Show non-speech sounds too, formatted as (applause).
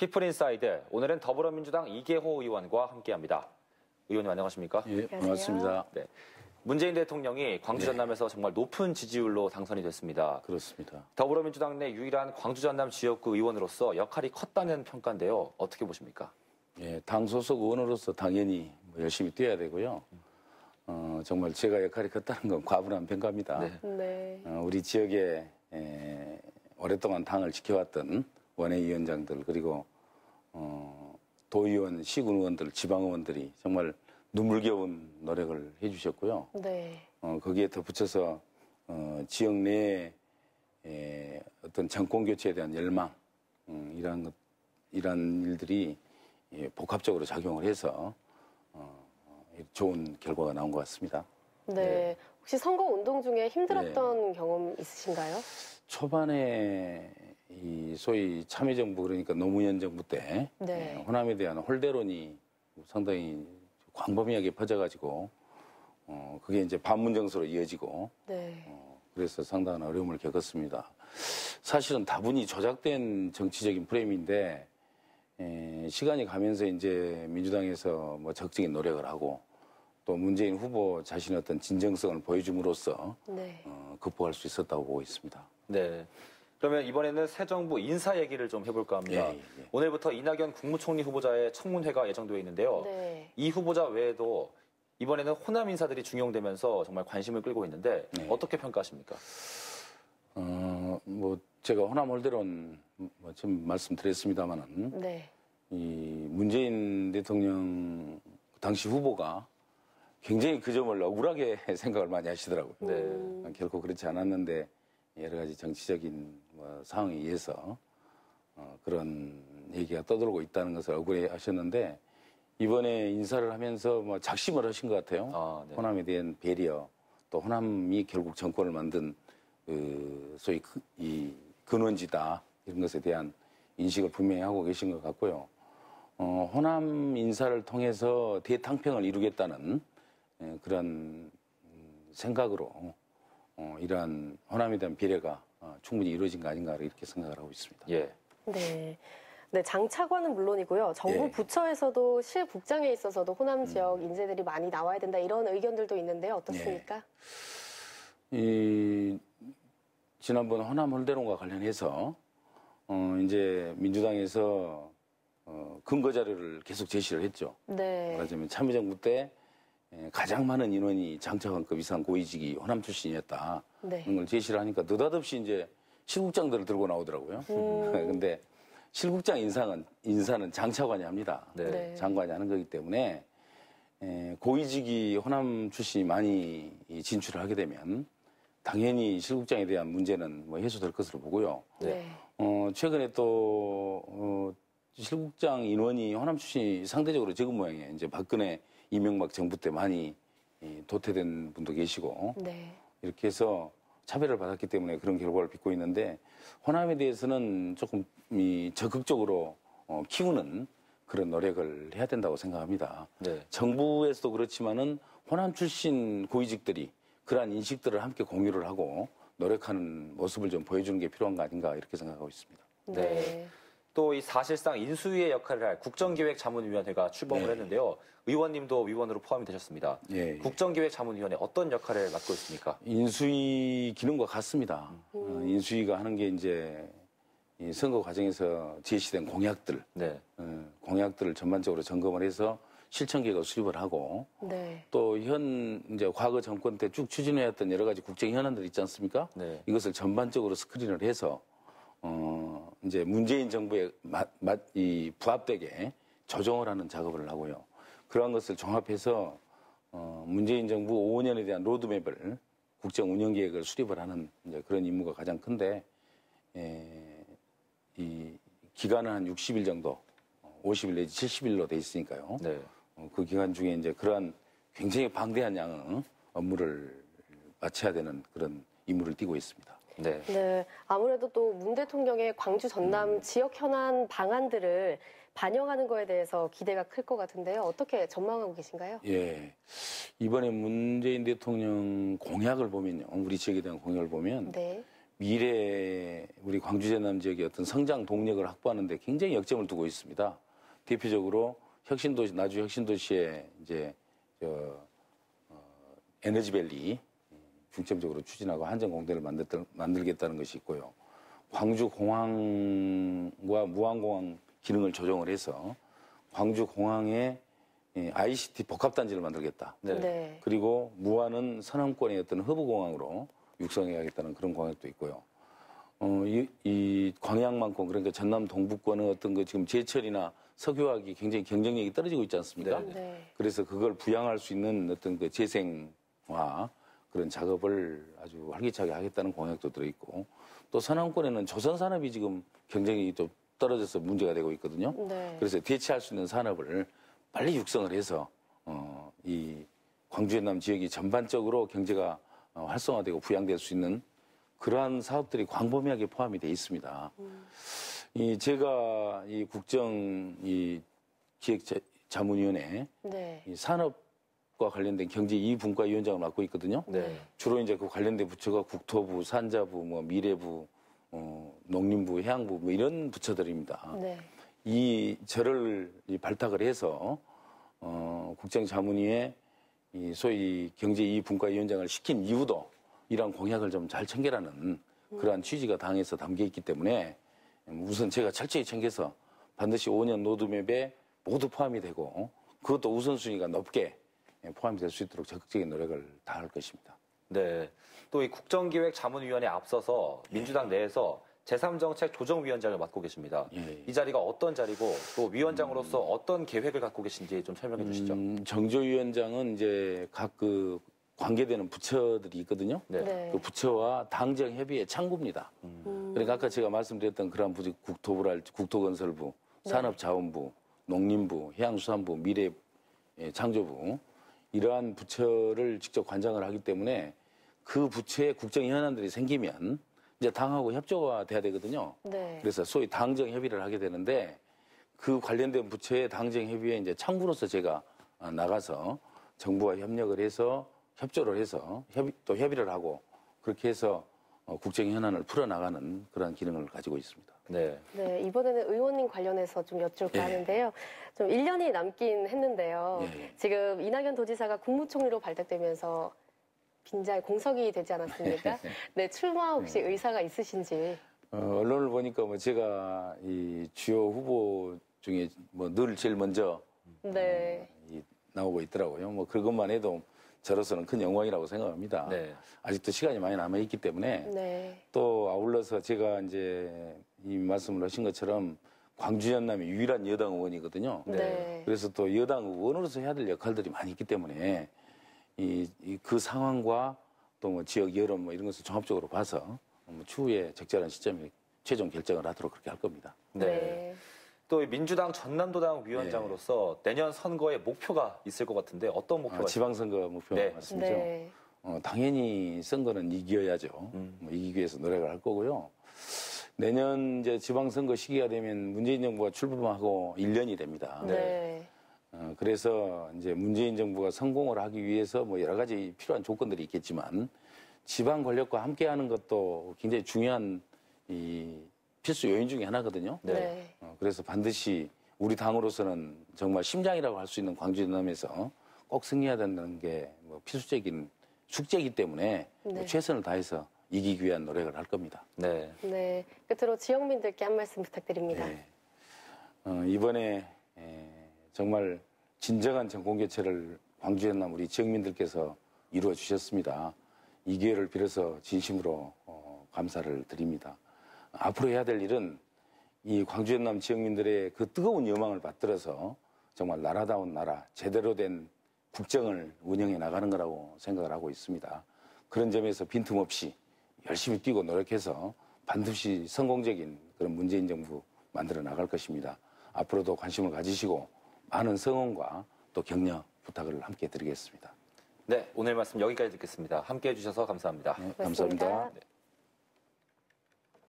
피플 인사이드 오늘은 더불어민주당 이계호 의원과 함께합니다. 의원님 안녕하십니까? 예, 반갑습니다. 네. 문재인 대통령이 광주 네. 전남에서 네. 정말 높은 지지율로 당선이 됐습니다. 그렇습니다. 더불어민주당 내 유일한 광주 전남 지역구 의원으로서 역할이 컸다는 평가인데요. 어떻게 보십니까? 예, 당 소속 의원으로서 당연히 뭐 열심히 뛰어야 되고요. 어, 정말 제가 역할이 컸다는 건 과분한 평가입니다. 네. 네. 어, 우리 지역에 에, 오랫동안 당을 지켜왔던 원외위원장들 그리고 어, 도의원, 시군 의원들, 지방 의원들이 정말 눈물겨운 노력을 해주셨고요. 네. 어, 거기에 덧붙여서 어, 지역 내에 에, 어떤 정권 교체에 대한 열망 음, 이런 것, 이런 일들이 예, 복합적으로 작용을 해서 어, 좋은 결과가 나온 것 같습니다. 네. 네. 혹시 선거 운동 중에 힘들었던 네. 경험 있으신가요? 초반에 이 소위 참여정부 그러니까 노무현 정부 때 네. 예, 호남에 대한 홀대론이 상당히 광범위하게 퍼져가지고 어 그게 이제 반문정서로 이어지고 네. 어, 그래서 상당한 어려움을 겪었습니다. 사실은 다분히 조작된 정치적인 프레임인데 에, 예, 시간이 가면서 이제 민주당에서 뭐 적극적인 노력을 하고 또 문재인 후보 자신의 어떤 진정성을 보여줌으로써 네. 어, 극복할 수 있었다고 보고 있습니다. 네. 그러면 이번에는 새 정부 인사 얘기를 좀 해볼까 합니다. 예, 예, 예. 오늘부터 이낙연 국무총리 후보자의 청문회가 예정되어 있는데요. 네. 이 후보자 외에도 이번에는 호남 인사들이 중용되면서 정말 관심을 끌고 있는데 네. 어떻게 평가하십니까? 어, 뭐 제가 호남 홀대론 뭐 지금 말씀드렸습니다마는 네. 이 문재인 대통령 당시 후보가 굉장히 그 점을 억울하게 (laughs) 생각을 많이 하시더라고요. 네. 음. 결코 그렇지 않았는데 여러 가지 정치적인 뭐 상황에 의해서 어, 그런 얘기가 떠돌고 있다는 것을 억울해 하셨는데 이번에 인사를 하면서 뭐 작심을 하신 것 같아요. 아, 네. 호남에 대한 배려 또 호남이 결국 정권을 만든 그 소위 그, 이 근원지다 이런 것에 대한 인식을 분명히 하고 계신 것 같고요. 어, 호남 인사를 통해서 대탕평을 이루겠다는 에, 예, 그런 음, 생각으로 어, 이러한 호남에 대한 비례가 어, 충분히 이루어진 거 아닌가 이렇게 생각을 하고 있습니다. 예. 네. 네, 장차관은 물론이고요. 정부 예. 부처에서도 실국장에 있어서도 호남 지역 음. 인재들이 많이 나와야 된다 이런 의견들도 있는데요. 어떻습니까? 예. 이 지난번 호남 홀대론과 관련해서 어 이제 민주당에서 어 근거 자료를 계속 제시를 했죠. 네. 말하자면 그러니까 참여정부 때 예, 가장 많은 인원이 장차관급 이상 고위직이 호남 출신이었다. 네. 런걸 제시를 하니까 느닷없이 이제 실국장들을 들고 나오더라고요. 음. (laughs) 근데 실국장 인사는, 인사는 장차관이 합니다. 네. 네. 장관이 하는 거기 때문에 예, 고위직이 호남 출신이 많이 진출을 하게 되면 당연히 실국장에 대한 문제는 뭐 해소될 것으로 보고요. 네. 어, 최근에 또 어, 실국장 인원이 호남 출신이 상대적으로 적은 모양이에요. 이제 박근혜 이명박 정부 때 많이 도태된 분도 계시고 네. 이렇게 해서 차별을 받았기 때문에 그런 결과를 빚고 있는데 호남에 대해서는 조금 이 적극적으로 어, 키우는 그런 노력을 해야 된다고 생각합니다. 네. 정부에서도 그렇지만은 호남 출신 고위직들이 그러한 인식들을 함께 공유를 하고 노력하는 모습을 좀 보여주는 게 필요한 거 아닌가 이렇게 생각하고 있습니다. 네. 네. 또이 사실상 인수위의 역할을 할 국정기획자문위원회가 출범을 네. 했는데요. 의원님도 위원으로 포함이 되셨습니다. 예, 국정기획자문위원회 어떤 역할을 맡고 있습니까? 인수위 기능과 같습니다. 음. 인수위가 하는 게 이제 선거 과정에서 제시된 공약들, 네. 어, 공약들을 전반적으로 점검을 해서 실천 계획을 수립을 하고 네. 또현 이제 과거 정권 때 쭉 추진해왔던 여러 가지 국정 현안들 있지 않습니까? 네. 이것을 전반적으로 스크린을 해서 어, 이제 문재인 정부에 맞, 맞, 이 부합되게 조정을 하는 작업을 하고요. 그러한 것을 종합해서 어, 문재인 정부 5년에 대한 로드맵을 국정 운영 계획을 수립을 하는 이제 그런 임무가 가장 큰데 에, 예, 이 기간은 한 60일 정도, 50일 내지 70일로 돼 있으니까요. 네. 어, 그 기간 중에 이제 그러한 굉장히 방대한 양의 업무를 마쳐야 되는 그런 임무를 띠고 있습니다. 네. 네. 아무래도 또 문 대통령의 광주 전남 음. 지역 현안 방안들을 반영하는 거에 대해서 기대가 클 것 같은데요. 어떻게 전망하고 계신가요? 예. 이번에 문재인 대통령 공약을 보면요. 우리 지역에 대한 공약을 보면 네. 미래 우리 광주 전남 지역의 어떤 성장 동력을 확보하는 데 굉장히 역점을 두고 있습니다. 대표적으로 혁신도시 나주 혁신도시의 이제 저 어, 에너지밸리 중점적으로 추진하고 한정공대를 만들, 만들겠다는 것이 있고요. 광주공항과 무안공항 기능을 조정을 해서 광주공항에 ICT 예, 복합단지를 만들겠다. 네. 네. 그리고 무안은 서남권의 어떤 허브공항으로 육성해야겠다는 그런 공약도 있고요. 어, 이, 이 광양만큼 그러니까 전남 동북권은 어떤 그 지금 제철이나 석유화학이 굉장히 경쟁력이 떨어지고 있지 않습니까? 네. 그래서 그걸 부양할 수 있는 어떤 그 재생화 그런 작업을 아주 활기차게 하겠다는 공약도 들어있고 또서남권에는 조선 산업이 지금 경쟁이 좀 떨어져서 문제가 되고 있거든요. 네. 그래서 대체할 수 있는 산업을 빨리 육성을 해서 어, 이 광주 연남 지역이 전반적으로 경제가 어, 활성화되고 부양될 수 있는 그러한 사업들이 광범위하게 포함이 돼 있습니다. 음. 이 제가 이 국정 이 기획 자문위원회 네. 이 산업 산업과 관련된 경제 2분과 위원장을 맡고 있거든요. 네. 주로 이제 그 관련된 부처가 국토부, 산자부, 뭐 미래부, 어, 농림부, 해양부 뭐 이런 부처들입니다. 네. 이 저를 이 발탁을 해서 어, 국정자문위에 이 소위 경제 2분과 위원장을 시킨 이유도 이런 공약을 좀 잘 챙겨라는 그러한 취지가 당에서 담겨 있기 때문에 우선 제가 철저히 챙겨서 반드시 5년 노드맵에 모두 포함이 되고 그것도 우선순위가 높게 예, 포함될 수 있도록 적극적인 노력을 다할 것입니다. 네. 또 이 국정기획 자문위원회 앞서서 예. 민주당 내에서 제3정책 조정위원장을 맡고 계십니다. 예, 예. 이 자리가 어떤 자리고 또 위원장으로서 음... 어떤 계획을 갖고 계신지 좀 설명해 주시죠. 음, 정조위원장은 이제 각 그 관계되는 부처들이 있거든요. 네. 네. 그 부처와 당정 협의의 창구입니다. 음... 음. 그러니까 아까 제가 말씀드렸던 그런 부지 국토부랄지 국토건설부, 네. 산업자원부, 농림부, 해양수산부, 미래 창조부 이러한 부처를 직접 관장을 하기 때문에 그 부처의 국정 현안들이 생기면 이제 당하고 협조가 돼야 되거든요. 네. 그래서 소위 당정 협의를 하게 되는데 그 관련된 부처의 당정 협의에 이제 창구로서 제가 어, 나가서 정부와 협력을 해서 협조를 해서 협의, 또 협의를 하고 그렇게 해서 어, 국정 현안을 풀어나가는 그런 기능을 가지고 있습니다. 네. 네, 이번에는 의원님 관련해서 좀 여쭐까 예. 하는데요. 좀 1년이 남긴 했는데요. 예, 예. 지금 이낙연 도지사가 국무총리로 발탁되면서 빈자리 공석이 되지 않았습니까? (laughs) 예. 네, 출마 혹시 네. 의사가 있으신지. 어, 언론을 보니까 뭐 제가 이 주요 후보 중에 뭐 늘 제일 먼저 어, 네. 어, 이, 나오고 있더라고요. 뭐 그것만 해도 저로서는 큰 영광이라고 생각합니다. 네. 아직도 시간이 많이 남아 있기 때문에 네. 또 아울러서 제가 이제 이 말씀을 하신 것처럼 광주 연남이 유일한 여당 의원이거든요. 네. 네. 그래서 또 여당 의원으로서 해야 될 역할들이 많이 있기 때문에 이, 이그 상황과 또 뭐 지역 여론 뭐 이런 것을 종합적으로 봐서 뭐 추후에 적절한 시점에 최종 결정을 하도록 그렇게 할 겁니다. 네. 네. 또 민주당 전남도당 위원장으로서 네. 내년 선거의 목표가 있을 것 같은데 어떤 목표가 아, 지방선거 목표 네. 말씀이죠. 네. 어, 당연히 선거는 이겨야죠. 음. 뭐 이기기 위해서 노력을 할 거고요. 내년 이제 지방선거 시기가 되면 문재인 정부가 출범하고 1년이 됩니다. 네. 어, 그래서 이제 문재인 정부가 성공을 하기 위해서 뭐 여러 가지 필요한 조건들이 있겠지만 지방 권력과 함께 하는 것도 굉장히 중요한 이 필수 요인 중의 하나거든요. 네. 어, 그래서 반드시 우리 당으로서는 정말 심장이라고 할 수 있는 광주 전남에서 꼭 승리해야 된다는 게뭐 필수적인 숙제이기 때문에 뭐 네. 뭐 최선을 다해서 이기기 위한 노력을 할 겁니다. 네. 네. 끝으로 지역민들께 한 말씀 부탁드립니다. 네. 어, 이번에 에, 정말 진정한 전공개체를 광주연남 우리 지역민들께서 이루어 주셨습니다. 이 기회를 빌어서 진심으로 어, 감사를 드립니다. 앞으로 해야 될 일은 이 광주 연남 지역민들의 그 뜨거운 여망을 받들어서 정말 나라다운 나라, 제대로 된 국정을 운영해 나가는 거라고 생각을 하고 있습니다. 그런 점에서 빈틈없이 열심히 뛰고 노력해서 반드시 성공적인 그런 문재인 정부 만들어 나갈 것입니다. 앞으로도 관심을 가지시고 많은 성원과 또 격려 부탁을 함께 드리겠습니다. 네, 오늘 말씀 여기까지 듣겠습니다. 함께 해주셔서 감사합니다. 네, 감사합니다. 고맙습니다.